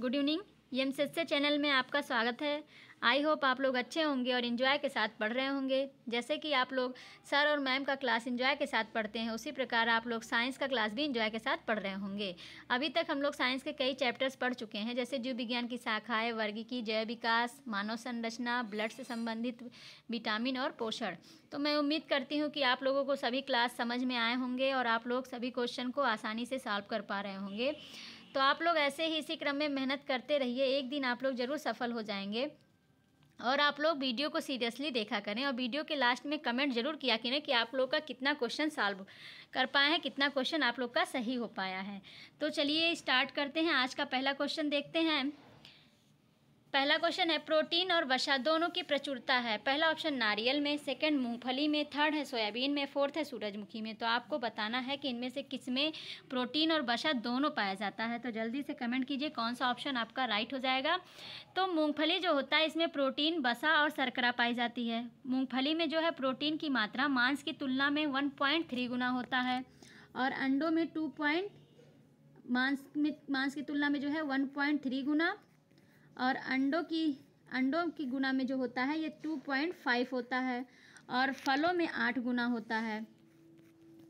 Good evening यम से channel में आपका स्वागत है आई होप आप लोग अच्छे होंगे और इन्जॉय के साथ पढ़ रहे होंगे जैसे कि आप लोग सर और मैम का क्लास इन्जॉय के साथ पढ़ते हैं उसी प्रकार आप लोग साइंस का क्लास भी इन्जॉय के साथ पढ़ रहे होंगे अभी तक हम लोग साइंस के कई चैप्टर्स पढ़ चुके हैं जैसे जीव विज्ञान की शाखाएँ वर्गीकी जैव विकास मानव संरचना ब्लड से संबंधित विटामिन और पोषण तो मैं उम्मीद करती हूँ कि आप लोगों को सभी क्लास समझ में आए होंगे और आप लोग सभी क्वेश्चन को आसानी से सॉल्व कर पा रहे होंगे तो आप लोग ऐसे ही इसी क्रम में मेहनत करते रहिए एक दिन आप लोग ज़रूर सफल हो जाएंगे और आप लोग वीडियो को सीरियसली देखा करें और वीडियो के लास्ट में कमेंट जरूर किया करें कि आप लोग का कितना क्वेश्चन सॉल्व कर पाए हैं कितना क्वेश्चन आप लोग का सही हो पाया है तो चलिए स्टार्ट करते हैं आज का पहला क्वेश्चन देखते हैं पहला क्वेश्चन है प्रोटीन और वसा दोनों की प्रचुरता है पहला ऑप्शन नारियल में सेकंड मूंगफली में थर्ड है सोयाबीन में फोर्थ है सूरजमुखी में तो आपको बताना है कि इनमें से किस में प्रोटीन और वसा दोनों पाया जाता है तो जल्दी से कमेंट कीजिए कौन सा ऑप्शन आपका राइट हो जाएगा तो मूँगफली जो होता है इसमें प्रोटीन बसा और सरकरा पाई जाती है मूँगफली में जो है प्रोटीन की मात्रा मांस की तुलना में वन गुना होता है और अंडों में टू मांस में मांस की तुलना में जो है वन पॉइंट थ्री गुना और अंडों की अंडों की गुना में जो होता है ये टू पॉइंट फाइव होता है और फलों में आठ गुना होता है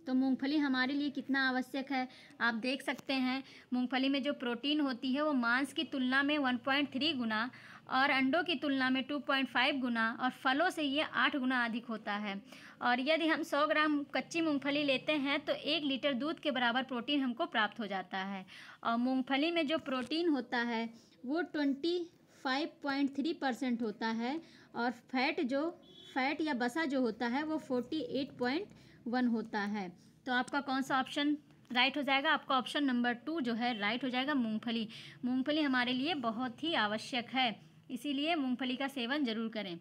तो मूंगफली हमारे लिए कितना आवश्यक है आप देख सकते हैं मूंगफली में जो प्रोटीन होती है वो मांस की तुलना में 1.3 गुना और अंडों की तुलना में 2.5 गुना और फलों से ये आठ गुना अधिक होता है और यदि हम 100 ग्राम कच्ची मूंगफली लेते हैं तो एक लीटर दूध के बराबर प्रोटीन हमको प्राप्त हो जाता है और मूँगफली में जो प्रोटीन होता है वो twenty five point three percent होता है और फैट जो फैट या बसा जो होता है वो फोर्टी एट पॉइंट वन होता है तो आपका कौन सा ऑप्शन राइट हो जाएगा आपका ऑप्शन नंबर टू जो है राइट हो जाएगा मूंगफली मूंगफली हमारे लिए बहुत ही आवश्यक है इसीलिए मूंगफली का सेवन ज़रूर करें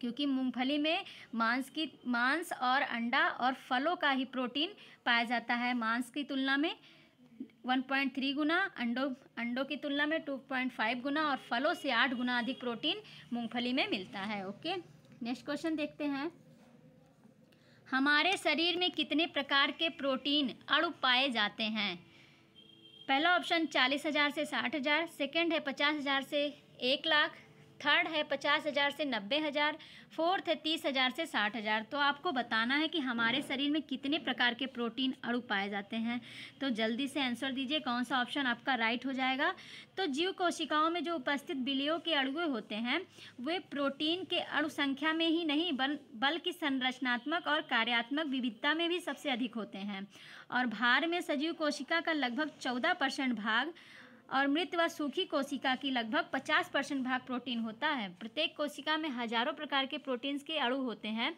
क्योंकि मूंगफली में मांस की मांस और अंडा और फलों का ही प्रोटीन पाया जाता है मांस की तुलना में वन पॉइंट थ्री गुना अंडों अंडों की तुलना में टू पॉइंट फाइव गुना और फलों से आठ गुना अधिक प्रोटीन मूंगफली में मिलता है ओके नेक्स्ट क्वेश्चन देखते हैं हमारे शरीर में कितने प्रकार के प्रोटीन अड़ पाए जाते हैं पहला ऑप्शन चालीस हज़ार से साठ हज़ार सेकेंड है पचास हज़ार से एक लाख थर्ड है पचास हज़ार से नब्बे हज़ार फोर्थ है तीस हज़ार से साठ हज़ार तो आपको बताना है कि हमारे शरीर में कितने प्रकार के प्रोटीन अणु पाए जाते हैं तो जल्दी से आंसर दीजिए कौन सा ऑप्शन आपका राइट हो जाएगा तो जीव कोशिकाओं में जो उपस्थित बिलियों के अड़ुए होते हैं वे प्रोटीन के अणु संख्या में ही नहीं बल्कि संरचनात्मक और कार्यात्मक विविधता में भी सबसे अधिक होते हैं और भार में सजीव कोशिका का लगभग चौदह परसेंट भाग और मृत व सूखी कोशिका की लगभग 50 परसेंट भाग प्रोटीन होता है प्रत्येक कोशिका में हजारों प्रकार के प्रोटीन्स के अणु होते हैं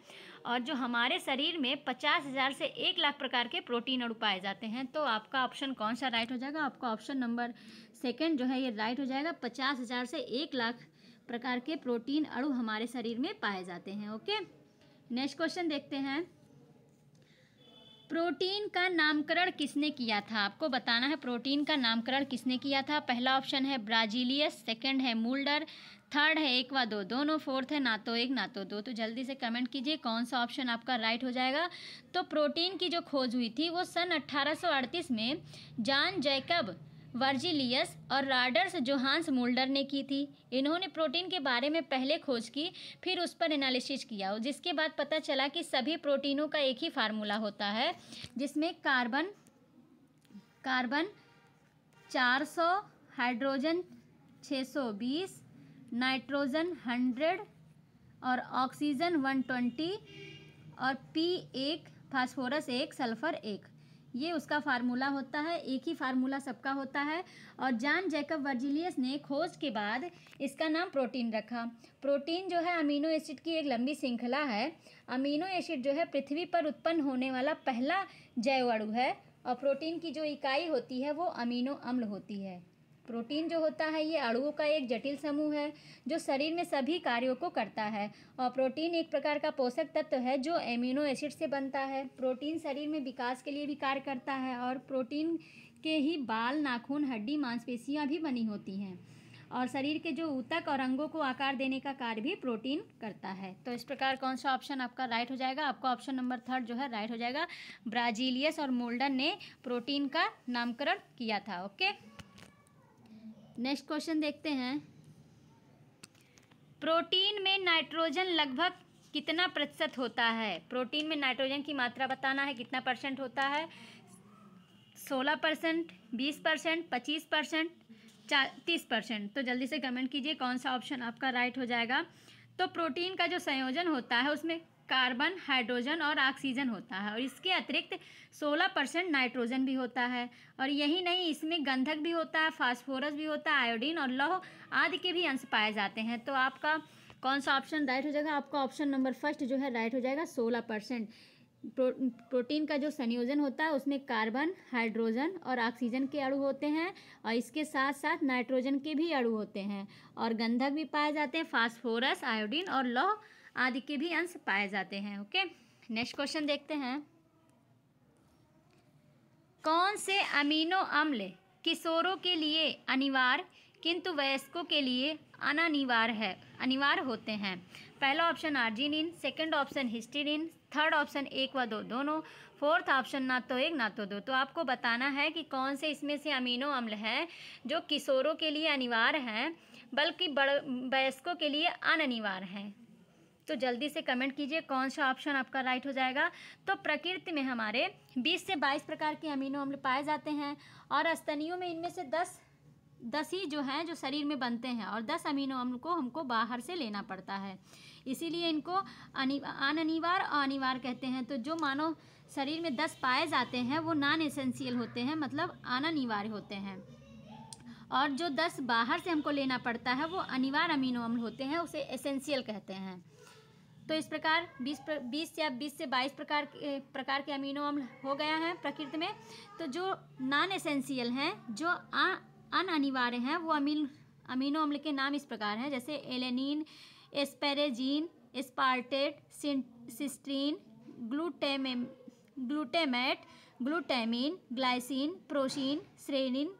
और जो हमारे शरीर में पचास हज़ार से एक लाख प्रकार के प्रोटीन अणु पाए जाते हैं तो आपका ऑप्शन कौन सा राइट हो जाएगा आपका ऑप्शन नंबर सेकेंड जो है ये राइट हो जाएगा पचास हज़ार से एक लाख प्रकार के प्रोटीन अड़ू हमारे शरीर में पाए जाते हैं ओके नेक्स्ट क्वेश्चन देखते हैं प्रोटीन का नामकरण किसने किया था आपको बताना है प्रोटीन का नामकरण किसने किया था पहला ऑप्शन है ब्राजीलियस सेकंड है मूल्डर थर्ड है एक व दो दोनों फोर्थ है ना तो एक ना तो दो तो जल्दी से कमेंट कीजिए कौन सा ऑप्शन आपका राइट हो जाएगा तो प्रोटीन की जो खोज हुई थी वो सन अट्ठारह में जॉन जैकब वर्जिलियस और राडर्स जोहान्स मोल्डर ने की थी इन्होंने प्रोटीन के बारे में पहले खोज की फिर उस पर एनालिसिस किया जिसके बाद पता चला कि सभी प्रोटीनों का एक ही फार्मूला होता है जिसमें कार्बन कार्बन 400 हाइड्रोजन 620 नाइट्रोजन 100 और ऑक्सीजन 120 और पी एक फास्फोरस एक सल्फर एक ये उसका फार्मूला होता है एक ही फार्मूला सबका होता है और जान जैकब वर्जिलियस ने खोज के बाद इसका नाम प्रोटीन रखा प्रोटीन जो है अमीनो एसिड की एक लंबी श्रृंखला है अमीनो एसिड जो है पृथ्वी पर उत्पन्न होने वाला पहला जैवाणु है और प्रोटीन की जो इकाई होती है वो अमीनो अम्ल होती है प्रोटीन जो होता है ये अड़ुओं का एक जटिल समूह है जो शरीर में सभी कार्यों को करता है और प्रोटीन एक प्रकार का पोषक तत्व है जो एमिनो एसिड से बनता है प्रोटीन शरीर में विकास के लिए भी कार्य करता है और प्रोटीन के ही बाल नाखून हड्डी मांसपेशियाँ भी बनी होती हैं और शरीर के जो ऊतक और अंगों को आकार देने का कार्य भी प्रोटीन करता है तो इस प्रकार कौन सा ऑप्शन आपका राइट हो जाएगा आपका ऑप्शन नंबर थर्ड जो है राइट हो जाएगा ब्राजीलियस और मोल्डन ने प्रोटीन का नामकरण किया था ओके नेक्स्ट क्वेश्चन देखते हैं प्रोटीन में नाइट्रोजन लगभग कितना प्रतिशत होता है प्रोटीन में नाइट्रोजन की मात्रा बताना है कितना परसेंट होता है सोलह परसेंट बीस परसेंट पच्चीस परसेंट चा तीस परसेंट तो जल्दी से कमेंट कीजिए कौन सा ऑप्शन आपका राइट हो जाएगा तो प्रोटीन का जो संयोजन होता है उसमें कार्बन हाइड्रोजन और ऑक्सीजन होता है और इसके अतिरिक्त 16 परसेंट नाइट्रोजन भी होता है और यही नहीं इसमें गंधक भी होता है फास्फोरस भी होता है आयोडीन और लौह आदि के भी अंश पाए जाते हैं तो आपका कौन सा ऑप्शन राइट हो जाएगा आपका ऑप्शन नंबर फर्स्ट जो है राइट हो जाएगा सोलह परसेंट प्रो, प्रोटीन का जो संयोजन होता है उसमें कार्बन हाइड्रोजन और ऑक्सीजन के अणु होते हैं और इसके साथ साथ नाइट्रोजन के भी अणु होते हैं और गंधक भी पाए जाते हैं फास्फोरस आयोडीन और लौह आदि के भी अंश पाए जाते हैं ओके नेक्स्ट क्वेश्चन देखते हैं कौन से अमीनो अम्ल किशोरों के लिए अनिवार्य किंतु वयस्कों के लिए अनिवार्य है अनिवार्य होते हैं पहला option arginine second option histidine third option एक व दो दोनों फोर्थ ऑप्शन ना तो एक ना तो दो तो आपको बताना है कि कौन से इसमें से अमीनो अम्ल है जो किशोरों के लिए अनिवार्य हैं बल्कि बड़ वयस्कों के लिए अनिवार्य हैं तो जल्दी से कमेंट कीजिए कौन सा ऑप्शन आपका राइट हो जाएगा तो प्रकृति में हमारे 20 से 22 प्रकार के अमीनो अम्ल पाए जाते हैं और स्तनियों में इनमें से 10 दस ही जो हैं जो शरीर में बनते हैं और दस अमीनो अम्ल को हमको बाहर से लेना पड़ता है इसीलिए इनको अनिवार्य और अनिवार्य कहते हैं तो जो मानव शरीर में दस पाए जाते हैं वो नॉन एसेंशियल होते हैं मतलब अनिवार्य होते हैं और जो दस बाहर से हमको लेना पड़ता है वो अनिवार्य अमीनो अम्ल होते हैं उसे एसेंशियल कहते हैं तो इस प्रकार 20 प्र, या 20 से 22 प्रकार के प्रकार के अमीनो अम्ल हो गया है प्रकृति में तो जो नॉन एसेंशियल हैं जो अन अनिवार्य हैं वो अमीन अमीनो अम्ल के नाम इस प्रकार हैं जैसे एलेनिन एस्पेरेजीन स्पार्टेट सिस्ट्रीन ग्लूटेम glutamate glutamine glycine proline serine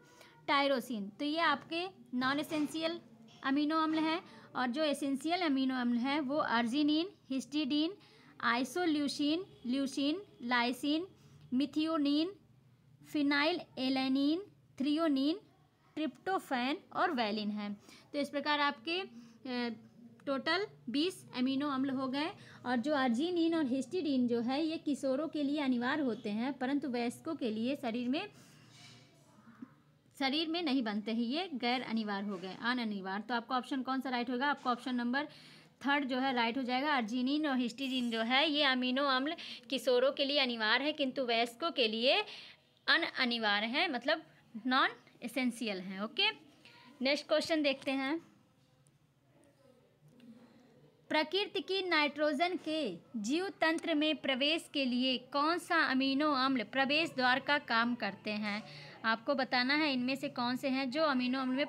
tyrosine तो ये आपके नॉन एसेंशियल अमीनो अम्ल हैं और जो एसेंशियल अमीनो अम्ल हैं वो arginine histidine isoleucine leucine lysine methionine phenylalanine threonine tryptophan और वैलिन है तो इस प्रकार आपके टोटल 20 अमीनो अम्ल हो गए और जो अर्जिनिन और हिस्टिडीन जो है ये किशोरों के लिए अनिवार्य होते हैं परंतु वयस्कों के लिए शरीर में शरीर में नहीं बनते हैं ये गैर अनिवार्य हो गए अन अनिवार्य तो आपका ऑप्शन कौन सा राइट होगा आपका ऑप्शन नंबर थर्ड जो है राइट हो जाएगा अर्जिनिन और हिस्टिजिन जो है ये अमीनो अम्ल किशोरों के लिए अनिवार्य है किंतु वयस्कों के लिए अन अनिवार्य है मतलब नॉन एसेंशियल है ओके नेक्स्ट क्वेश्चन देखते हैं प्रकृति की नाइट्रोजन के जीव तंत्र में प्रवेश के लिए कौन सा अमीनो अम्ल प्रवेश द्वार का काम करते हैं आपको बताना है इनमें से कौन से हैं जो अमीनो अम्ल में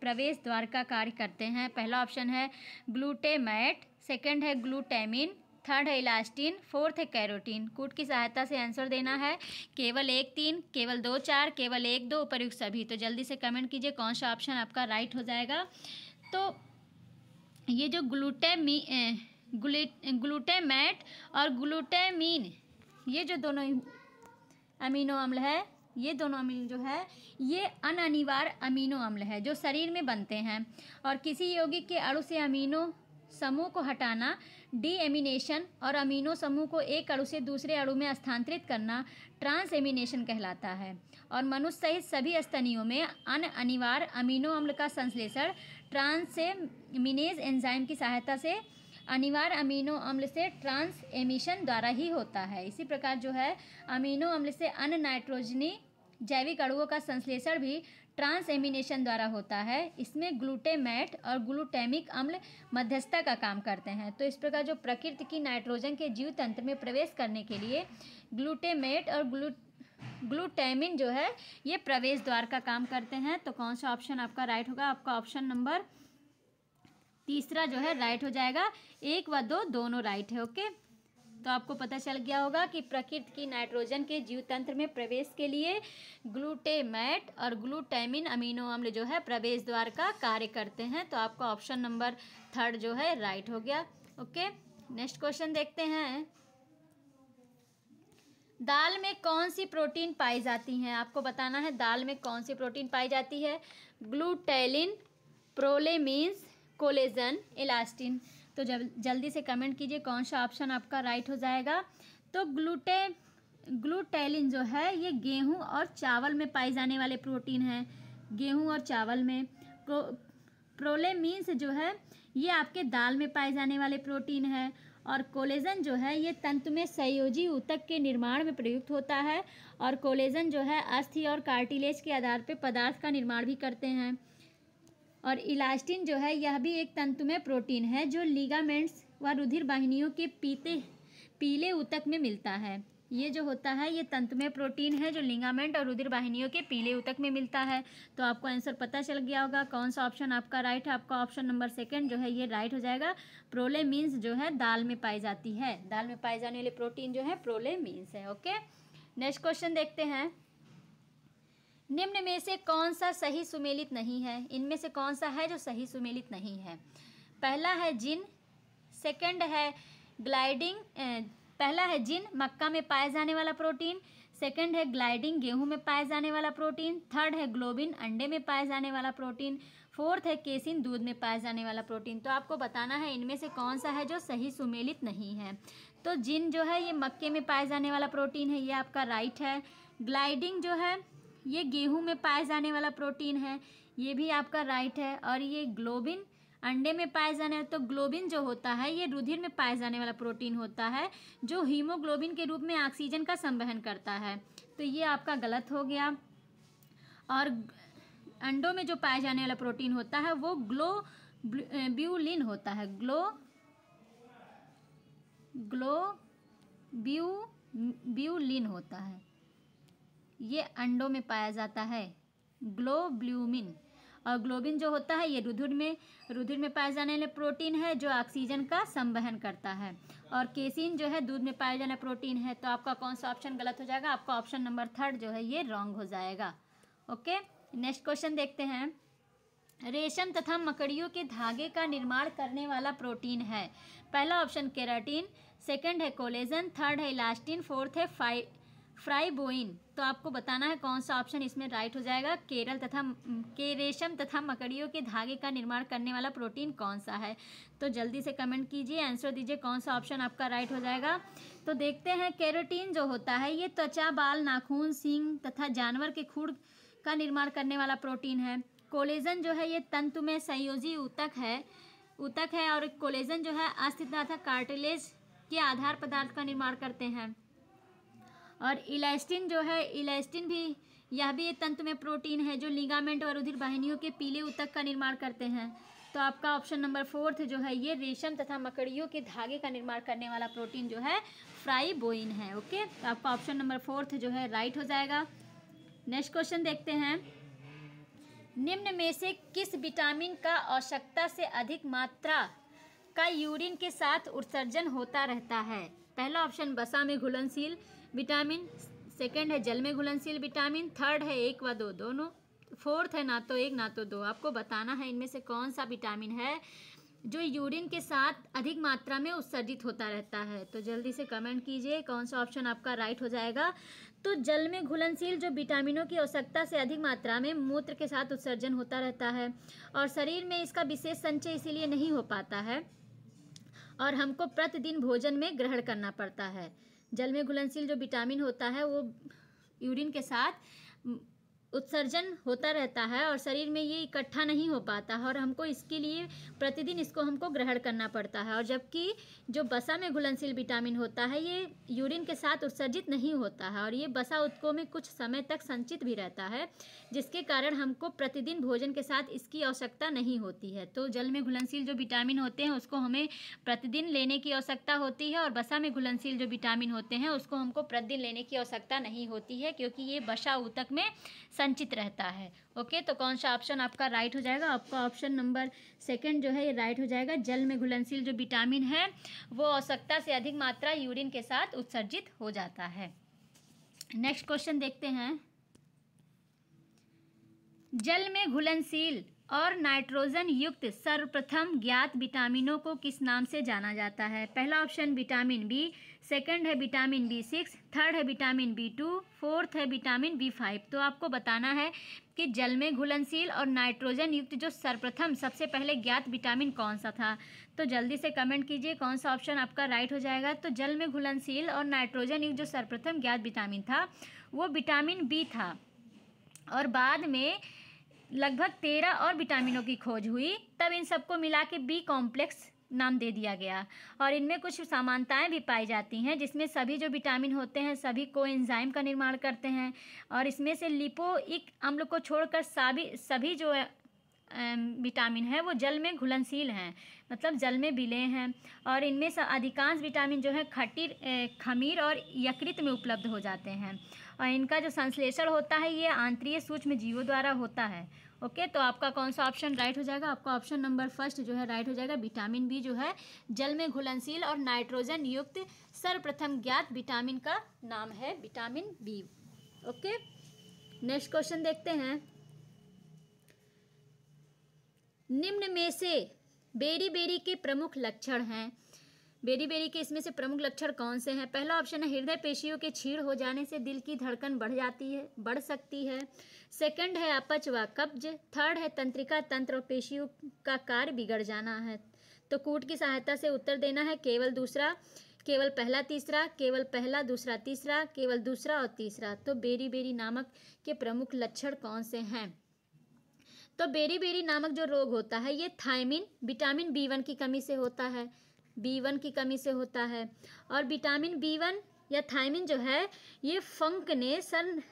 प्रवेश द्वार का कार्य करते हैं पहला ऑप्शन है ग्लूटेमैट सेकेंड है ग्लूटेमिन थर्ड है इलास्टिन फोर्थ है कैरोटीन कूट की सहायता से आंसर देना है केवल एक तीन केवल दो चार केवल एक दो उपरयुक्त सभी तो जल्दी से कमेंट कीजिए कौन सा ऑप्शन आपका राइट हो जाएगा तो ये जो ग्लूटेमी ग्लूटेमैट और ग्लूटेमीन ये जो दोनों अमीनो अम्ल है ये दोनों अमीन जो है ये अनिवार्य अमीनो अम्ल है जो शरीर में बनते हैं और किसी यौगिक के अड़ु से अमीनो समूह को हटाना डी एमिनेशन और अमीनो समूह को एक अड़ु से दूसरे अड़ु में स्थानांतरित करना ट्रांस एमिनेशन कहलाता है और मनुष्य सहित सभी स्तनियों में अन अनिवार्य अमीनो अम्ल का संश्लेषण ट्रांस एमिनेज एंजाइम की सहायता से अनिवार्य अमीनो अम्ल से ट्रांस एमिशन द्वारा ही होता है इसी प्रकार जो है अमीनो अम्ल से अन्य नाइट्रोजनी जैविक अड़ुओं का संश्लेषण भी ट्रांस एमिनेशन द्वारा होता है इसमें ग्लूटेमेट और ग्लूटेमिक अम्ल मध्यस्थता का काम करते हैं तो इस प्रकार जो प्रकृति की नाइट्रोजन के जीव तंत्र में प्रवेश करने के लिए ग्लूटेमेट और ग्लू ग्लूटेमिन जो है ये प्रवेश द्वार का काम करते हैं तो कौन सा ऑप्शन आपका राइट होगा आपका ऑप्शन नंबर तीसरा जो है राइट हो जाएगा एक व दो दोनों राइट है ओके तो आपको पता चल गया होगा कि प्रकृति की नाइट्रोजन के जीव तंत्र में प्रवेश के लिए ग्लूटेमेट और ग्लूटेमिन अमीनो अम्ल जो है प्रवेश द्वार का कार्य करते हैं तो आपका ऑप्शन नंबर थर्ड जो है राइट हो गया ओके नेक्स्ट क्वेश्चन देखते हैं दाल में कौन सी प्रोटीन पाई जाती हैं आपको बताना है दाल में कौन सी प्रोटीन पाई जाती है ग्लूटेलिन प्रोलेमीन्स कोलेजन इलास्टिन तो जब जल्दी से कमेंट कीजिए कौन सा ऑप्शन आपका राइट हो जाएगा तो ग्लूटे ग्लूटेलिन जो है ये गेहूं और चावल में पाए जाने वाले प्रोटीन हैं गेहूं और चावल में प्रो प्रोलेमीन्स जो है ये आपके दाल में पाए जाने वाले प्रोटीन है और कोलेजन जो है ये तंतु में संयोजी ऊतक के निर्माण में प्रयुक्त होता है और कोलेजन जो है अस्थि और कार्टिलेज के आधार पर पदार्थ का निर्माण भी करते हैं और इलास्टिन जो है यह भी एक तंतु में प्रोटीन है जो लिगामेंट्स व रुधिर वाहिनियों के पीते पीले ऊतक में मिलता है ये जो होता है ये तंतु में प्रोटीन है जो लिंगामेंट और रुधिर वाहिनियों के पीले ऊतक में मिलता है तो आपको आंसर पता चल गया होगा कौन सा ऑप्शन आपका राइट है आपका ऑप्शन नंबर सेकंड जो है ये राइट हो जाएगा प्रोले मीन्स जो है दाल में पाई जाती है दाल में पाए जाने वाले प्रोटीन जो है प्रोले मीन्स है ओके नेक्स्ट क्वेश्चन देखते हैं निम्न में से कौन सा सही सुमेलित नहीं है इनमें से कौन सा है जो सही सुमेलित नहीं है पहला है जिन सेकंड है ग्लाइडिंग पहला है जिन मक्का में पाया जाने वाला प्रोटीन सेकंड है ग्लाइडिंग गेहूं में पाया जाने वाला प्रोटीन थर्ड है ग्लोबिन अंडे में पाया जाने वाला प्रोटीन फोर्थ है केसिन दूध में पाया जाने वाला प्रोटीन तो आपको बताना है इनमें से कौन सा है जो सही सुमेलित नहीं है तो जिन जो है ये मक्के में पाया जाने वाला प्रोटीन है ये आपका राइट है ग्लाइडिंग जो है ये गेहूं में पाया जाने वाला प्रोटीन है ये भी आपका राइट है और ये ग्लोबिन अंडे में पाए जाने तो ग्लोबिन जो होता है ये रुधिर में पाए जाने वाला प्रोटीन होता है जो हीमोग्लोबिन के रूप में ऑक्सीजन का संवहन करता है तो ये आपका गलत हो गया और अंडों में जो पाया जाने वाला प्रोटीन होता है वो ग्लो ब्यूलिन होता है ग्लो ग्लो ब्यू ब्यूलिन होता है ये अंडों में पाया जाता है ग्लोब्ल्यूमिन और ग्लोबिन जो होता है ये रुधिर में रुधिर में पाया जाने वाला प्रोटीन है जो ऑक्सीजन का संवहन करता है और केसिन जो है दूध में पाया जाने प्रोटीन है तो आपका कौन सा ऑप्शन गलत हो जाएगा आपका ऑप्शन नंबर थर्ड जो है ये रॉन्ग हो जाएगा ओके नेक्स्ट क्वेश्चन देखते हैं रेशम तथा मकड़ियों के धागे का निर्माण करने वाला प्रोटीन है पहला ऑप्शन केराटीन सेकेंड है कोलेजन थर्ड है इलास्टिन फोर्थ है फाइव फ्राइबोइन तो आपको बताना है कौन सा ऑप्शन इसमें राइट हो जाएगा केरल तथा के रेशम तथा मकड़ियों के धागे का निर्माण करने वाला प्रोटीन कौन सा है तो जल्दी से कमेंट कीजिए आंसर दीजिए कौन सा ऑप्शन आपका राइट हो जाएगा तो देखते हैं कैरोटीन जो होता है ये त्वचा बाल नाखून सींग तथा जानवर के खूड़ का निर्माण करने वाला प्रोटीन है कोलेजन जो है ये तंतु में संयोजी ऊतक है ऊतक है और कोलेजन जो है अस्थित तथा कार्टिलेज के आधार पदार्थ का निर्माण करते हैं और इलास्टिन जो है इलास्टिन भी यह भी एक तंत्र में प्रोटीन है जो लिगामेंट और रुधिर वाहिनियों के पीले उतक का निर्माण करते हैं तो आपका ऑप्शन नंबर फोर्थ जो है ये रेशम तथा मकड़ियों के धागे का निर्माण करने वाला प्रोटीन जो है फ्राइबोइन है ओके तो आपका ऑप्शन नंबर फोर्थ जो है राइट हो जाएगा नेक्स्ट क्वेश्चन देखते हैं निम्न में से किस विटामिन का आवश्यकता से अधिक मात्रा का यूरिन के साथ उत्सर्जन होता रहता है पहला ऑप्शन बसा में घुलनशील विटामिन सेकेंड है जल में घुलनशील विटामिन थर्ड है एक व दो दोनों फोर्थ है ना तो एक ना तो दो आपको बताना है इनमें से कौन सा विटामिन है जो यूरिन के साथ अधिक मात्रा में उत्सर्जित होता रहता है तो जल्दी से कमेंट कीजिए कौन सा ऑप्शन आपका राइट हो जाएगा तो जल में घुलनशील जो विटामिनों की आवश्यकता से अधिक मात्रा में मूत्र के साथ उत्सर्जन होता रहता है और शरीर में इसका विशेष संचय इसीलिए नहीं हो पाता है और हमको प्रतिदिन भोजन में ग्रहण करना पड़ता है जल में घुलनशील जो विटामिन होता है वो यूरिन के साथ उत्सर्जन होता रहता है और शरीर में ये इकट्ठा नहीं हो पाता है और हमको इसके लिए प्रतिदिन इसको हमको ग्रहण करना पड़ता है और जबकि जो बसा में घुलनशील विटामिन होता है ये यूरिन के साथ उत्सर्जित नहीं होता है और ये बसा उत्को में कुछ समय तक संचित भी रहता है जिसके कारण हमको प्रतिदिन भोजन के साथ इसकी आवश्यकता नहीं होती है तो जल में घुलनशील जो विटामिन होते हैं उसको हमें प्रतिदिन लेने की आवश्यकता होती है और बसा में घुलनशील जो विटामिन होते हैं उसको हमको प्रतिदिन लेने की आवश्यकता नहीं होती है क्योंकि ये बसा ऊतक में संचित रहता है ओके तो कौन सा ऑप्शन आपका राइट हो जाएगा आपका ऑप्शन नंबर सेकंड जो है ये राइट हो जाएगा जल में घुलनशील जो विटामिन है वो आवश्यकता से अधिक मात्रा यूरिन के साथ उत्सर्जित हो जाता है नेक्स्ट क्वेश्चन देखते हैं जल में घुलनशील और नाइट्रोजन युक्त सर्वप्रथम ज्ञात विटामिनों को किस नाम से जाना जाता है पहला ऑप्शन विटामिन बी सेकंड है विटामिन बी सिक्स थर्ड है विटामिन बी टू फोर्थ है विटामिन बी फाइव तो आपको बताना है कि जल में घुलनशील और नाइट्रोजन युक्त जो सर्वप्रथम सबसे पहले ज्ञात विटामिन कौन सा था तो जल्दी से कमेंट कीजिए कौन सा ऑप्शन आपका राइट हो जाएगा तो जल में घुलनशील और नाइट्रोजन युक्त जो सर्वप्रथम ज्ञात विटामिन था वो विटामिन बी था और बाद में लगभग तेरह और विटामिनों की खोज हुई तब इन सबको मिला के बी कॉम्प्लेक्स नाम दे दिया गया और इनमें कुछ समानताएं भी पाई जाती हैं जिसमें सभी जो विटामिन होते हैं सभी को एंजाइम का निर्माण करते हैं और इसमें से लिपोइक अम्ल को छोड़कर सभी सभी जो विटामिन है वो जल में घुलनशील हैं मतलब जल में बिले हैं और इनमें से अधिकांश विटामिन जो है खटीर खमीर और यकृत में उपलब्ध हो जाते हैं और इनका जो संश्लेषण होता है ये आंतरीय सूक्ष्म जीवों द्वारा होता है ओके तो आपका कौन सा ऑप्शन राइट हो जाएगा आपका ऑप्शन नंबर फर्स्ट जो है राइट हो जाएगा विटामिन बी जो है जल में घुलनशील और नाइट्रोजन युक्त सर्वप्रथम ज्ञात विटामिन का नाम है vitamin B okay next question देखते हैं निम्न में से बेरी बेरी के प्रमुख लक्षण हैं बेरी बेरी के इसमें से प्रमुख लक्षण कौन से हैं पहला ऑप्शन है हृदय पेशियों के छीड़ हो जाने से दिल की धड़कन बढ़ जाती है बढ़ सकती है सेकंड है अपच व कब्ज थर्ड है तंत्रिका तंत्र और पेशियों का कार्य बिगड़ जाना है तो कूट की सहायता से उत्तर देना है केवल दूसरा केवल पहला तीसरा केवल पहला दूसरा तीसरा केवल दूसरा और तीसरा तो बेरी बेरी नामक के प्रमुख लक्षण कौन से हैं तो बेरी बेरी नामक जो रोग होता है ये थायमिन विटामिन बी वन की कमी से होता है बी वन की कमी से होता है और विटामिन बी वन या थायमिन जो है ये फंक ने सन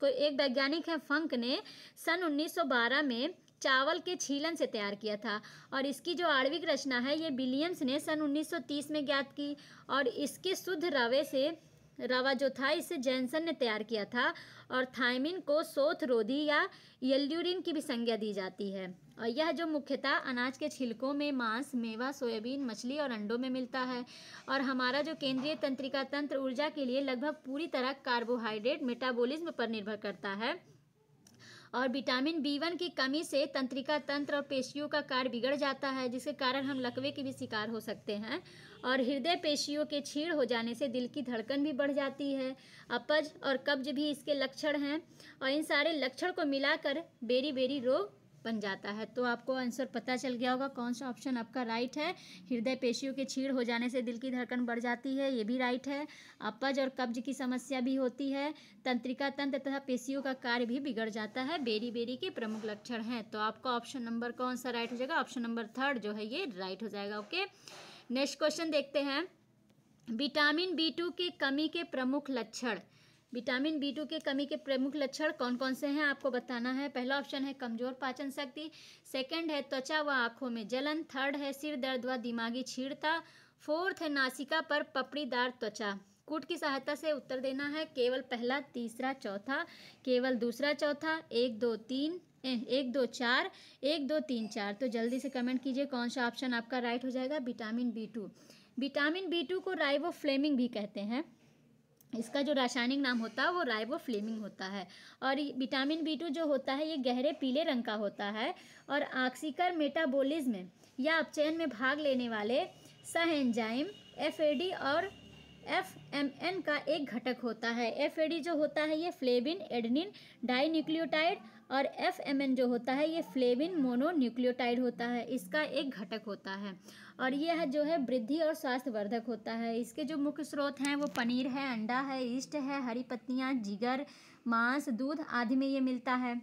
कोई एक वैज्ञानिक है फंक ने सन 1912 में चावल के छीलन से तैयार किया था और इसकी जो आणविक रचना है ये बिलियम्स ने सन 1930 में ज्ञात की और इसके शुद्ध रवे से रवा जो था इसे जैनसन ने तैयार किया था और थायमिन को सोथ रोधी या यल्यूरिन की भी संज्ञा दी जाती है यह जो मुख्यतः अनाज के छिलकों में मांस मेवा सोयाबीन मछली और अंडों में मिलता है और हमारा जो केंद्रीय तंत्रिका तंत्र ऊर्जा के लिए लगभग पूरी तरह कार्बोहाइड्रेट मेटाबॉलिज्म पर निर्भर करता है और विटामिन बी वन की कमी से तंत्रिका तंत्र और पेशियों का कार्य बिगड़ जाता है जिसके कारण हम लकवे के भी शिकार हो सकते हैं और हृदय पेशियों के छीड़ हो जाने से दिल की धड़कन भी बढ़ जाती है अपज और कब्ज भी इसके लक्षण हैं और इन सारे लक्षण को मिलाकर बेरी बेरी रोग बन जाता है तो आपको आंसर पता चल गया होगा कौन सा ऑप्शन आपका राइट है हृदय पेशियों के छीड़ हो जाने से दिल की धड़कन बढ़ जाती है ये भी राइट है अपज और कब्ज की समस्या भी होती है तंत्रिका तंत्र तथा पेशियों का कार्य भी बिगड़ जाता है बेरी बेरी के प्रमुख लक्षण हैं तो आपका ऑप्शन नंबर कौन सा राइट हो जाएगा ऑप्शन नंबर थर्ड जो है ये राइट हो जाएगा ओके नेक्स्ट क्वेश्चन देखते हैं विटामिन बी टू की कमी के प्रमुख लक्षण विटामिन बी टू के कमी के प्रमुख लक्षण कौन कौन से हैं आपको बताना है पहला ऑप्शन है कमजोर पाचन शक्ति सेकंड है त्वचा व आंखों में जलन थर्ड है सिर दर्द व दिमागी छीड़ता फोर्थ है नासिका पर पपड़ीदार त्वचा कूट की सहायता से उत्तर देना है केवल पहला तीसरा चौथा केवल दूसरा चौथा एक दो तीन एक दो चार एक दो तीन चार तो जल्दी से कमेंट कीजिए कौन सा ऑप्शन आपका राइट हो जाएगा vitamin B two vitamin B two को राइबो फ्लेमिंग भी कहते हैं इसका जो रासायनिक नाम होता है वो राइबो फ्लेमिंग होता है और विटामिन बी टू जो होता है ये गहरे पीले रंग का होता है और ऑक्सीकर मेटाबोलिज्म या अपचयन में भाग लेने वाले सह एंजाइम एफ और एफ एम एन का एक घटक होता है एफ ए डी जो होता है ये फ्लेबिन एडनिन डाई न्यूक्लियोटाइड और एफ जो होता है ये फ्लेविन मोनोन्यूक्लियोटाइड होता है इसका एक घटक होता है और यह जो है वृद्धि और स्वास्थ्यवर्धक होता है इसके जो मुख्य स्रोत हैं वो पनीर है अंडा है ईस्ट है हरी पत्तियाँ जिगर मांस दूध आदि में ये मिलता है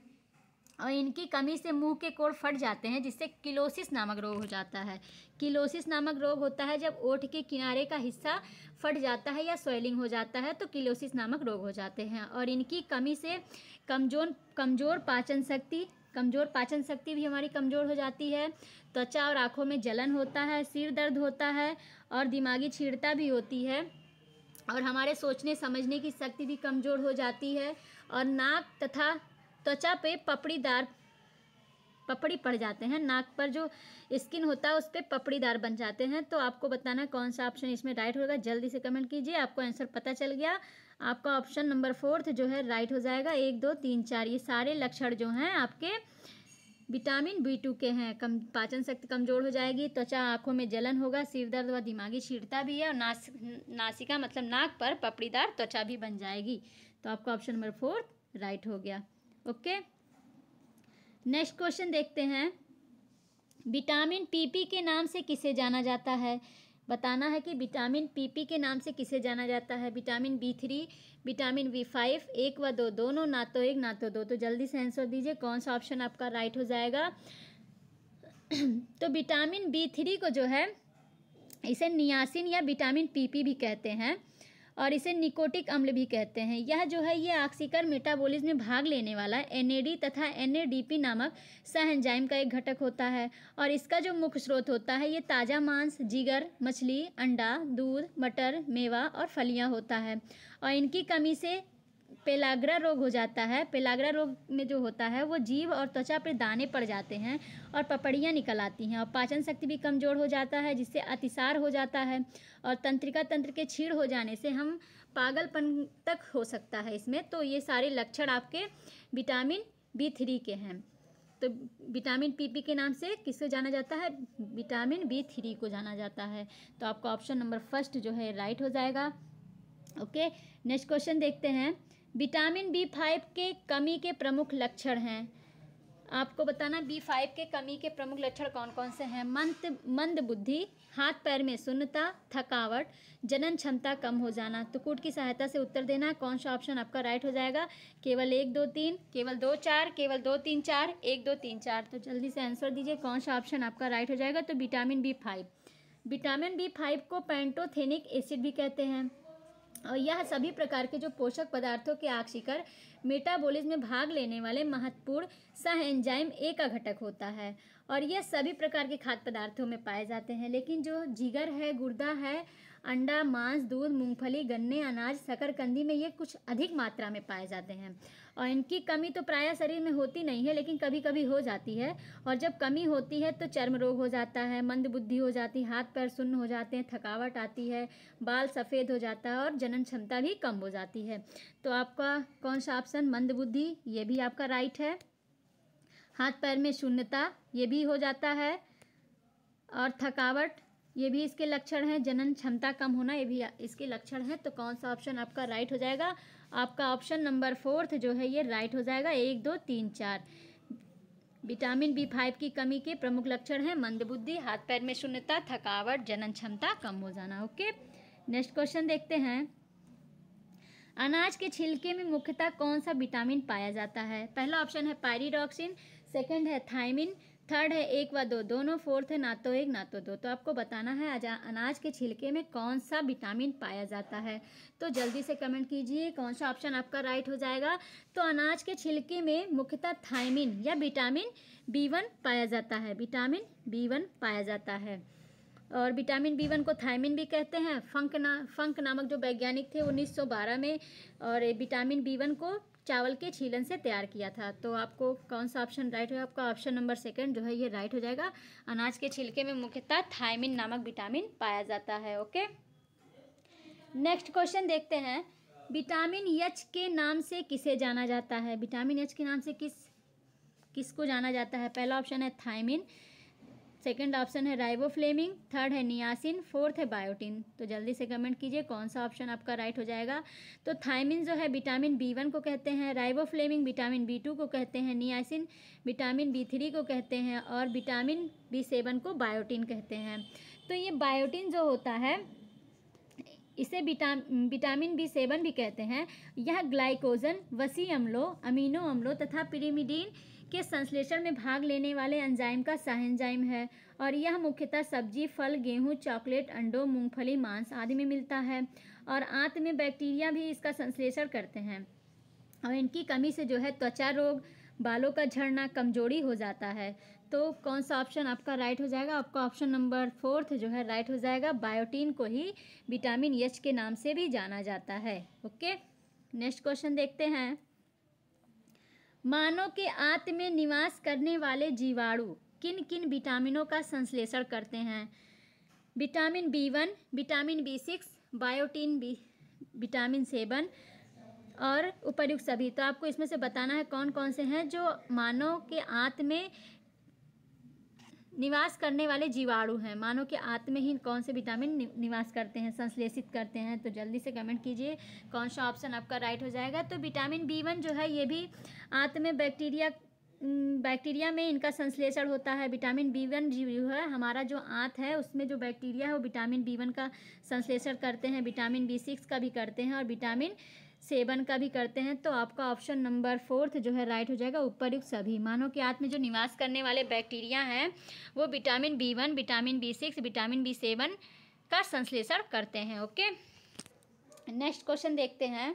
और इनकी कमी से मुंह के कोड़ फट जाते हैं जिससे किलोसिस नामक रोग हो जाता है किलोसिस नामक रोग होता है जब ओठ के किनारे का हिस्सा फट जाता है या स्वेलिंग हो जाता है तो किलोसिस नामक रोग हो जाते हैं और इनकी कमी से कमजोर कमज़ोर पाचन शक्ति कमज़ोर पाचन शक्ति भी हमारी कमज़ोर हो जाती है त्वचा और आँखों में जलन होता है सिर दर्द होता है और दिमागी छीड़ता भी होती है और हमारे सोचने समझने की शक्ति भी कमज़ोर हो जाती है और नाक तथा त्वचा पे पपड़ीदार पपड़ी पड़ जाते हैं नाक पर जो स्किन होता है उस पर पपड़ीदार बन जाते हैं तो आपको बताना कौन सा ऑप्शन इसमें राइट होगा जल्दी से कमेंट कीजिए आपको आंसर पता चल गया आपका ऑप्शन नंबर फोर्थ जो है राइट हो जाएगा एक दो तीन चार ये सारे लक्षण जो हैं आपके विटामिन बी टू के हैं कम पाचन शक्ति कमज़ोर हो जाएगी त्वचा आँखों में जलन होगा सिर दर्द व दिमागी छीड़ता भी है और नास नासिका मतलब नाक पर पपड़ीदार त्वचा भी बन जाएगी तो आपका ऑप्शन नंबर फोर्थ राइट हो गया ओके नेक्स्ट क्वेश्चन देखते हैं विटामिन पीपी के नाम से किसे जाना जाता है बताना है कि विटामिन पीपी के नाम से किसे जाना जाता है vitamin B three vitamin B five एक व दो दोनों ना तो एक ना तो दो तो जल्दी से आंसर दीजिए कौन सा ऑप्शन आपका राइट हो जाएगा तो विटामिन बी थ्री को जो है इसे नियासिन या विटामिन पीपी भी कहते हैं और इसे निकोटिक अम्ल भी कहते हैं यह जो है ये आक्सीकर मेटाबॉलिज्म में भाग लेने वाला एन तथा एन नामक सहनजाइम का एक घटक होता है और इसका जो मुख्य स्रोत होता है ये ताज़ा मांस जिगर मछली अंडा दूध मटर मेवा और फलियाँ होता है और इनकी कमी से पेलाग्रा रोग हो जाता है पेलाग्रा रोग में जो होता है वो जीव और त्वचा पर दाने पड़ जाते हैं और पपड़ियाँ निकल आती हैं और पाचन शक्ति भी कमज़ोर हो जाता है जिससे अतिसार हो जाता है और तंत्रिका तंत्र के छीड़ हो जाने से हम पागलपन तक हो सकता है इसमें तो ये सारे लक्षण आपके विटामिन बी थ्री के हैं तो विटामिन पीपी के नाम से किसको जाना जाता है विटामिन बी थ्री को जाना जाता है तो आपका ऑप्शन नंबर फर्स्ट जो है राइट हो जाएगा ओके नेक्स्ट क्वेश्चन देखते हैं विटामिन बी फाइव के कमी के प्रमुख लक्षण हैं आपको बताना बी फाइव के कमी के प्रमुख लक्षण कौन कौन से हैं मंद मंद बुद्धि हाथ पैर में सुन्नता थकावट जनन क्षमता कम हो जाना तुकुट की सहायता से उत्तर देना कौन सा ऑप्शन आपका राइट हो जाएगा केवल एक दो तीन केवल दो चार केवल दो तीन चार एक दो तीन चार तो जल्दी से आंसर दीजिए कौन सा ऑप्शन आपका राइट हो जाएगा तो vitamin B five vitamin B five को पेंटोथेनिक एसिड भी कहते हैं और यह सभी प्रकार के जो पोषक पदार्थों के आक्षिकर मेटाबॉलिज्म में भाग लेने वाले महत्वपूर्ण सह एंजाइम ए का घटक होता है और यह सभी प्रकार के खाद्य पदार्थों में पाए जाते हैं लेकिन जो जिगर है गुर्दा है अंडा मांस दूध मूंगफली गन्ने अनाज शकरकंदी में ये कुछ अधिक मात्रा में पाए जाते हैं और इनकी कमी तो प्रायः शरीर में होती नहीं है लेकिन कभी कभी हो जाती है और जब कमी होती है तो चर्म रोग हो जाता है मंद बुद्धि हो जाती है हाथ पैर सुन्न हो जाते हैं थकावट आती है बाल सफ़ेद हो जाता है और जनन क्षमता भी कम हो जाती है तो आपका कौन सा ऑप्शन मंद बुद्धि ये भी आपका राइट है हाथ पैर में शून्यता ये भी हो जाता है और थकावट ये भी इसके लक्षण हैं जनन क्षमता कम होना ये भी इसके लक्षण हैं तो कौन सा ऑप्शन आपका राइट हो जाएगा आपका ऑप्शन नंबर फोर्थ जो है ये राइट हो जाएगा एक दो तीन चार विटामिन बी फाइव की कमी के प्रमुख लक्षण हैं मंदबुद्धि हाथ पैर में शून्यता थकावट जनन क्षमता कम हो जाना ओके नेक्स्ट क्वेश्चन देखते हैं अनाज के छिलके में मुख्यतः कौन सा विटामिन पाया जाता है पहला ऑप्शन है पायरीडॉक्सिन सेकंड है थायमिन थर्ड है एक व दो दोनों फोर्थ है ना तो एक ना तो दो तो आपको बताना है आज अनाज के छिलके में कौन सा विटामिन पाया जाता है तो जल्दी से कमेंट कीजिए कौन सा ऑप्शन आपका राइट हो जाएगा तो अनाज के छिलके में मुख्यतः थायमिन या विटामिन बी वन पाया जाता है विटामिन बी वन पाया जाता है और विटामिन बी वन को थायमिन भी कहते हैं फंक ना फंक नामक जो वैज्ञानिक थे 1912 में और विटामिन बी वन को चावल के छीलन से तैयार किया था तो आपको कौन सा ऑप्शन राइट है आपका ऑप्शन नंबर सेकंड जो है ये राइट हो जाएगा अनाज के छिलके में मुख्यतः थायमिन नामक विटामिन पाया जाता है ओके नेक्स्ट क्वेश्चन देखते हैं विटामिन एच के नाम से किसे जाना जाता है विटामिन एच के नाम से किस किसको जाना जाता है पहला ऑप्शन है थायमिन सेकेंड ऑप्शन है राइबोफ्लेमिंग थर्ड है नियासिन फोर्थ है बायोटिन तो जल्दी से कमेंट कीजिए कौन सा ऑप्शन आपका राइट हो जाएगा तो थायमिन जो है विटामिन बी वन को कहते हैं राइबोफ्लेमिंग विटामिन बी टू को कहते हैं नियासिन विटामिन बी थ्री को कहते हैं और विटामिन बी सेवन को बायोटिन कहते हैं तो ये बायोटिन जो होता है इसे विटाम विटामिन बी सेवन भी कहते हैं यह ग्लाइकोजन वसी अम्लों अमीनो अम्लों तथा पिरीमिडीन के संश्लेषण में भाग लेने वाले एंजाइम का सहएंजाइम है और यह मुख्यतः सब्जी फल गेहूं चॉकलेट अंडों मूंगफली मांस आदि में मिलता है और आंत में बैक्टीरिया भी इसका संश्लेषण करते हैं और इनकी कमी से जो है त्वचा रोग बालों का झड़ना कमजोरी हो जाता है तो कौन सा ऑप्शन आपका राइट हो जाएगा आपका ऑप्शन नंबर फोर्थ जो है राइट हो जाएगा बायोटीन को ही विटामिन एच के नाम से भी जाना जाता है ओके नेक्स्ट क्वेश्चन देखते हैं मानव के आंत में निवास करने वाले जीवाणु किन किन विटामिनों का संश्लेषण करते हैं vitamin B one vitamin B six biotin B vitamin seven और उपयुक्त सभी तो आपको इसमें से बताना है कौन कौन से हैं जो मानव के आंत में निवास करने वाले जीवाणु हैं मानव के आत्म ही कौन से विटामिन निवास करते हैं संश्लेषित करते हैं तो जल्दी से कमेंट कीजिए कौन सा ऑप्शन आपका राइट हो जाएगा तो विटामिन बी वन जो है ये भी आत्म बैक्टीरिया बैक्टीरिया में इनका संश्लेषण होता है विटामिन बी वन जो है हमारा जो आँत है उसमें जो बैक्टीरिया है वो विटामिन बी वन का संश्लेषण करते हैं विटामिन बी सिक्स का भी करते हैं और विटामिन सेवन का भी करते हैं तो आपका ऑप्शन नंबर फोर्थ जो है राइट हो जाएगा उपरयुक्त सभी मानव के आत्म में जो निवास करने वाले बैक्टीरिया हैं वो vitamin B one vitamin B six vitamin B seven का संश्लेषण करते हैं ओके नेक्स्ट क्वेश्चन देखते हैं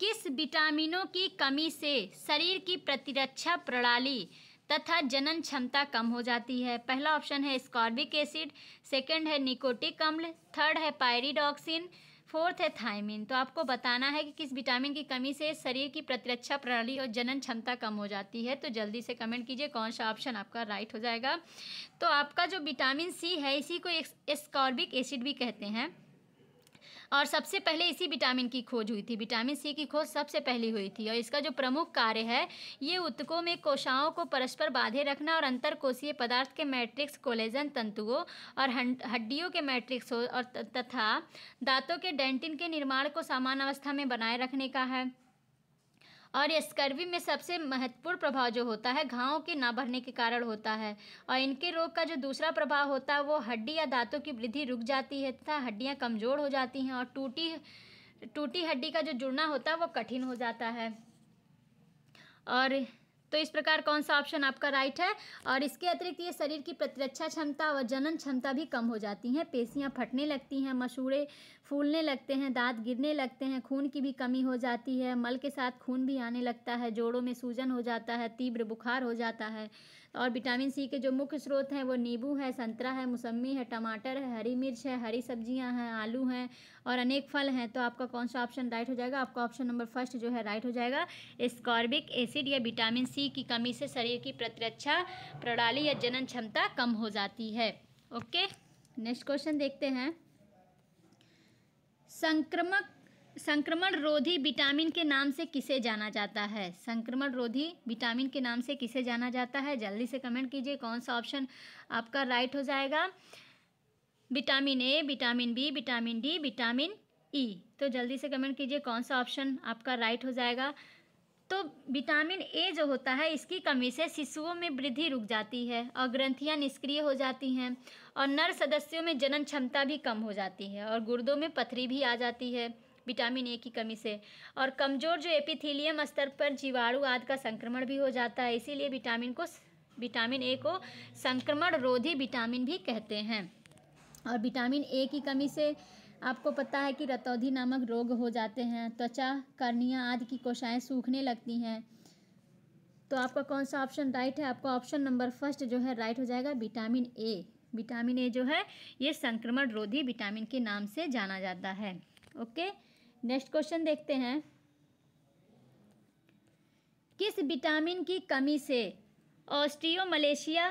किस विटामिनों की कमी से शरीर की प्रतिरक्षा प्रणाली तथा जनन क्षमता कम हो जाती है पहला ऑप्शन है स्कॉर्बिक एसिड सेकंड है निकोटिक अम्ल थर्ड है पायरिडॉक्सिन फोर्थ है थायमिन तो आपको बताना है कि किस विटामिन की कमी से शरीर की प्रतिरक्षा प्रणाली और जनन क्षमता कम हो जाती है तो जल्दी से कमेंट कीजिए कौन सा ऑप्शन आपका राइट हो जाएगा तो आपका जो विटामिन सी है इसी को एस्कॉर्बिक एसिड भी कहते हैं और सबसे पहले इसी विटामिन की खोज हुई थी विटामिन सी की खोज सबसे पहली हुई थी और इसका जो प्रमुख कार्य है ये उत्तकों में कोशाओं को परस्पर बांधे रखना और अंतर कोशीय पदार्थ के मैट्रिक्स कोलेजन तंतुओं और हड्डियों के मैट्रिक्स और तथा दांतों के डेंटिन के निर्माण को सामान्य अवस्था में बनाए रखने का है और ये स्कर्वी में सबसे महत्वपूर्ण प्रभाव जो होता है घाव के ना भरने के कारण होता है और इनके रोग का जो दूसरा प्रभाव होता है वो हड्डी या दांतों की वृद्धि रुक जाती है तथा हड्डियाँ कमज़ोर हो जाती हैं और टूटी टूटी हड्डी का जो जुड़ना होता है वो कठिन हो जाता है और तो इस प्रकार कौन सा ऑप्शन आपका राइट है और इसके अतिरिक्त ये शरीर की प्रतिरक्षा क्षमता व जनन क्षमता भी कम हो जाती हैं पेशियाँ फटने लगती हैं मसूड़े फूलने लगते हैं दांत गिरने लगते हैं खून की भी कमी हो जाती है मल के साथ खून भी आने लगता है जोड़ों में सूजन हो जाता है तीव्र बुखार हो जाता है और विटामिन सी के जो मुख्य स्रोत हैं वो नींबू है संतरा है मौसमी है टमाटर है हरी मिर्च है हरी सब्जियां हैं आलू हैं और अनेक फल हैं तो आपका कौन सा ऑप्शन राइट हो जाएगा आपका ऑप्शन नंबर फर्स्ट जो है राइट हो जाएगा स्कॉर्बिक एसिड या विटामिन सी की कमी से शरीर की प्रतिरक्षा प्रणाली या जनन क्षमता कम हो जाती है ओके नेक्स्ट क्वेश्चन देखते हैं संक्रमक संक्रमण रोधी विटामिन के नाम से किसे जाना जाता है संक्रमण रोधी विटामिन के नाम से किसे जाना जाता है जल्दी से कमेंट कीजिए कौन सा ऑप्शन आपका राइट हो जाएगा vitamin A vitamin B vitamin D vitamin E e. तो जल्दी से कमेंट कीजिए कौन सा ऑप्शन आपका राइट हो जाएगा तो विटामिन ए जो होता है इसकी कमी से शिशुओं में वृद्धि रुक जाती है और ग्रंथियां निष्क्रिय हो जाती हैं और नर सदस्यों में जनन क्षमता भी कम हो जाती है और गुर्दों में पथरी भी आ जाती है विटामिन ए की कमी से और कमज़ोर जो एपिथीलियम स्तर पर जीवाणु आदि का संक्रमण भी हो जाता है इसीलिए विटामिन को विटामिन ए को संक्रमण रोधी विटामिन भी कहते हैं और विटामिन ए की कमी से आपको पता है कि रतौधि नामक रोग हो जाते हैं त्वचा कर्निया आदि की कोशाएं सूखने लगती हैं तो आपका कौन सा ऑप्शन राइट है आपका ऑप्शन नंबर फर्स्ट जो है राइट हो जाएगा विटामिन ए विटामिन ए जो है ये संक्रमण रोधी विटामिन के नाम से जाना जाता है ओके नेक्स्ट क्वेश्चन देखते हैं किस विटामिन की कमी से ऑस्ट्रो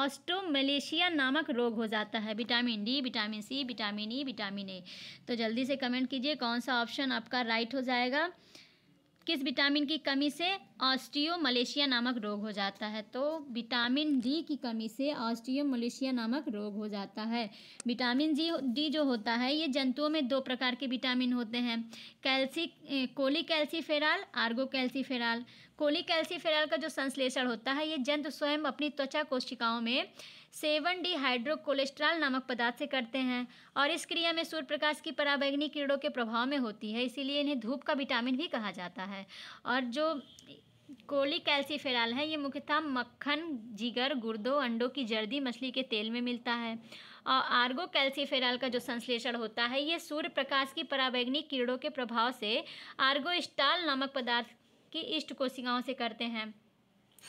ऑस्टोमलेशिया नामक रोग हो जाता है vitamin D vitamin C vitamin E vitamin A तो जल्दी से कमेंट कीजिए कौन सा ऑप्शन आपका राइट हो जाएगा किस विटामिन की कमी से ऑस्टियो मलेशिया नामक रोग हो जाता है तो विटामिन डी की कमी से ऑस्टियो मलेशिया नामक रोग हो जाता है विटामिन जी डी जो होता है ये जंतुओं में दो प्रकार के विटामिन होते हैं कैल्सी cholecalciferol ergocalciferol cholecalciferol का जो संश्लेषण होता है ये जंतु स्वयं अपनी त्वचा कोशिकाओं में सेवन डी हाइड्रोकोलेस्ट्रॉल नामक पदार्थ से करते हैं और इस क्रिया में सूर्य प्रकाश की पराबैंगनी किरणों के प्रभाव में होती है इसीलिए इन्हें धूप का विटामिन भी कहा जाता है और जो कोली कैल्सीफेराल है ये मुख्यतः मक्खन जिगर गुर्दों अंडों की जर्दी मछली के तेल में मिलता है और आर्गो कैल्सीफेराल का जो संश्लेषण होता है ये सूर्य प्रकाश की पराबैंगनी किरणों के प्रभाव से आर्गो स्टाल नामक पदार्थ की इष्ट कोशिकाओं से करते हैं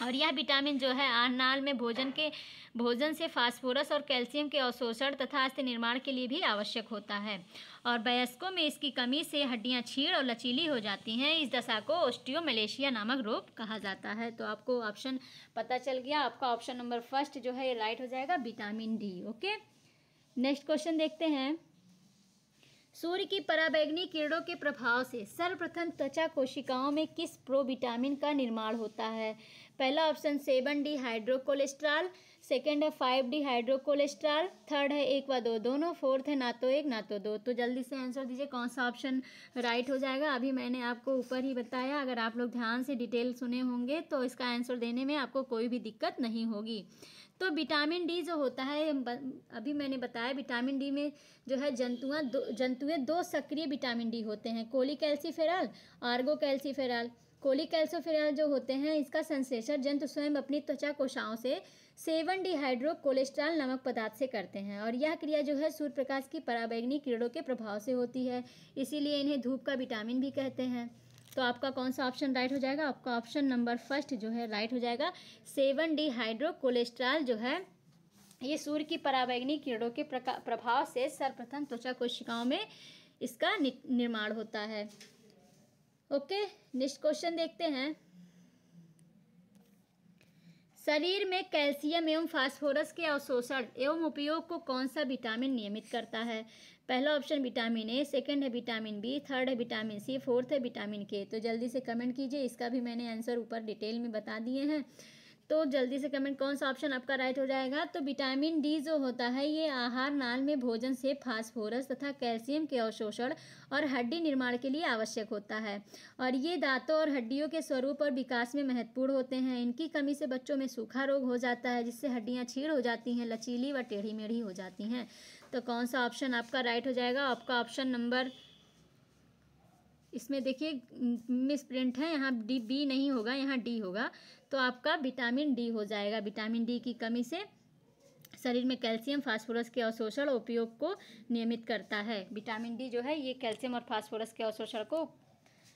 और यह विटामिन जो है अनाल में भोजन के भोजन से फास्फोरस और कैल्शियम के अवशोषण तथा अस्थि निर्माण के लिए भी आवश्यक होता है और वयस्कों में इसकी कमी से हड्डियां छीड़ और लचीली हो जाती हैं इस दशा को ओस्टियोमलेशिया नामक रोग कहा जाता है तो आपको ऑप्शन पता चल गया आपका ऑप्शन नंबर फर्स्ट जो है ये राइट हो जाएगा vitamin D okay next question देखते हैं सूर्य की पराबैगनी किरणों के प्रभाव से सर्वप्रथम त्वचा कोशिकाओं में किस प्रोविटामिन का निर्माण होता है पहला option seven D hydrocholesterol second है फाइव डी हाइड्रोकोलेस्ट्रॉल थर्ड है एक व दो दोनों फोर्थ है ना तो एक ना तो दो तो जल्दी से आंसर दीजिए कौन सा ऑप्शन राइट हो जाएगा अभी मैंने आपको ऊपर ही बताया अगर आप लोग ध्यान से डिटेल सुने होंगे तो इसका आंसर देने में आपको कोई भी दिक्कत नहीं होगी तो विटामिन डी जो होता है अभी मैंने बताया विटामिन डी में जो है जंतुआ दो जंतुएँ दो सक्रिय विटामिन डी होते हैं cholecalciferol ergocalciferol cholecalciferol जो होते हैं इसका संश्लेषण जंतु स्वयं अपनी त्वचा कोशाओं से सेवन डिहाइड्रो कोलेस्ट्रॉल नामक पदार्थ से करते हैं और यह क्रिया जो है सूर्य प्रकाश की पराबैंगनी किरणों के प्रभाव से होती है इसीलिए इन्हें धूप का विटामिन भी कहते हैं तो आपका कौन सा ऑप्शन राइट हो जाएगा आपका ऑप्शन नंबर फर्स्ट जो है राइट हो जाएगा सेवन डी हाइड्रो कोलेस्ट्रॉल जो है ये सूर्य की पराबैग्नि किरणों के प्रभाव से सर्वप्रथम त्वचा कोशिकाओं में इसका निर्माण होता है ओके नेक्स्ट क्वेश्चन देखते हैं शरीर में कैल्शियम एवं फास्फोरस के अवशोषण एवं उपयोग को कौन सा विटामिन नियमित करता है पहला ऑप्शन विटामिन ए सेकंड है विटामिन बी थर्ड है विटामिन सी फोर्थ है विटामिन के तो जल्दी से कमेंट कीजिए इसका भी मैंने आंसर ऊपर डिटेल में बता दिए हैं तो जल्दी से कमेंट कौन सा ऑप्शन आपका राइट हो जाएगा तो विटामिन डी जो होता है ये आहार नाल में भोजन से फास्फोरस तथा कैल्शियम के अवशोषण और हड्डी निर्माण के लिए आवश्यक होता है और ये दांतों और हड्डियों के स्वरूप और विकास में महत्वपूर्ण होते हैं इनकी कमी से बच्चों में सूखा रोग हो जाता है जिससे हड्डियाँ छीड़ हो जाती हैं लचीली व टेढ़ी मेढ़ी हो जाती हैं तो कौन सा ऑप्शन आपका राइट हो जाएगा आपका ऑप्शन नंबर इसमें देखिए मिस प्रिंट है यहाँ डी बी नहीं होगा यहाँ डी होगा तो आपका विटामिन डी हो जाएगा विटामिन डी की कमी से शरीर में कैल्शियम फास्फोरस के अवशोषण उपयोग को नियमित करता है विटामिन डी जो है ये कैल्शियम और फास्फोरस के अवशोषण को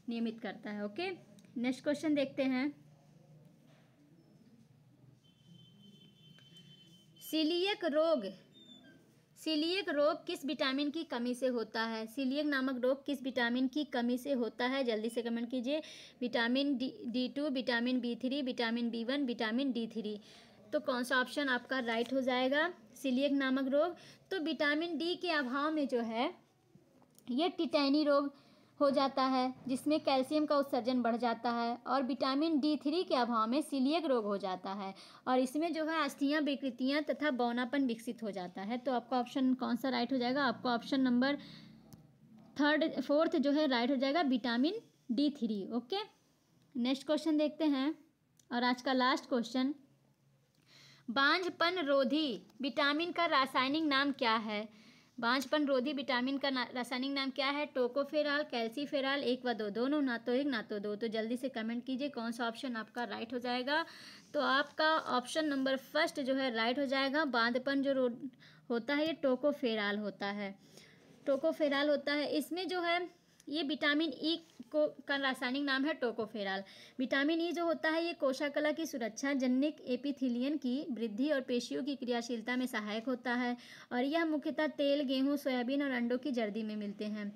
नियमित करता है ओके नेक्स्ट क्वेश्चन देखते हैं सिलियक रोग सिलियक रोग किस विटामिन की कमी से होता है सिलियक नामक रोग किस विटामिन की कमी से होता है जल्दी से कमेंट कीजिए vitamin D D two vitamin B three vitamin B one vitamin D three तो कौन सा ऑप्शन आपका राइट हो जाएगा सिलियक नामक रोग तो विटामिन डी के अभाव में जो है ये टिटैनी रोग हो जाता है जिसमें कैल्शियम का उत्सर्जन बढ़ जाता है और विटामिन डी थ्री के अभाव में सीलियक रोग हो जाता है और इसमें जो है अस्थियाँ विकृतियाँ तथा बौनापन विकसित हो जाता है तो आपका ऑप्शन कौन सा राइट हो जाएगा आपका ऑप्शन नंबर थर्ड फोर्थ जो है राइट हो जाएगा vitamin D three okay next question देखते हैं और आज का लास्ट क्वेश्चन बांझपन रोधी विटामिन का रासायनिक नाम क्या है बांझपन रोधी विटामिन का ना, रासायनिक नाम क्या है टोकोफेराल कैल्सीफेराल एक व दो दोनों ना तो एक ना तो दो तो जल्दी से कमेंट कीजिए कौन सा ऑप्शन आपका राइट हो जाएगा तो आपका ऑप्शन नंबर फर्स्ट जो है राइट हो जाएगा बांधपन जो होता है ये टोकोफेराल होता है टोकोफेराल होता है इसमें जो है ये विटामिन ई e को का रासायनिक नाम है टोकोफेराल विटामिन ई e जो होता है ये कोशाकला की सुरक्षा जनिक एपिथिलियन की वृद्धि और पेशियों की क्रियाशीलता में सहायक होता है और यह मुख्यतः तेल गेहूँ सोयाबीन और अंडों की जर्दी में मिलते हैं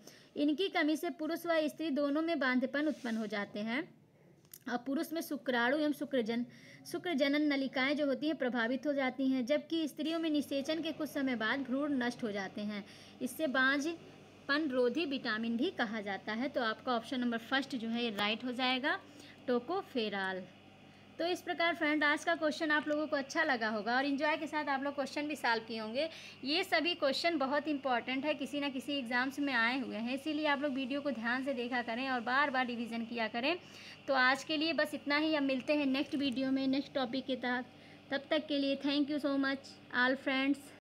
इनकी कमी से पुरुष व स्त्री दोनों में बांधपन उत्पन्न हो जाते हैं और पुरुष में शुक्राणु एवं शुक्रजन शुक्रजनन नलिकाएं जो होती हैं प्रभावित हो जाती हैं जबकि स्त्रियों में निषेचन के कुछ समय बाद भ्रूण नष्ट हो जाते हैं इससे बांझ पनरोधी विटामिन भी कहा जाता है तो आपका ऑप्शन नंबर फर्स्ट जो है ये राइट हो जाएगा टोकोफेराल तो इस प्रकार फ्रेंड आज का क्वेश्चन आप लोगों को अच्छा लगा होगा और इन्जॉय के साथ आप लोग क्वेश्चन भी सॉल्व किए होंगे ये सभी क्वेश्चन बहुत इंपॉर्टेंट है किसी ना किसी एग्ज़ाम्स में आए हुए हैं इसीलिए आप लोग वीडियो को ध्यान से देखा करें और बार बार रिवीजन किया करें तो आज के लिए बस इतना ही अब मिलते हैं नेक्स्ट वीडियो में नेक्स्ट टॉपिक के तहत तब तक के लिए thank you so much all friends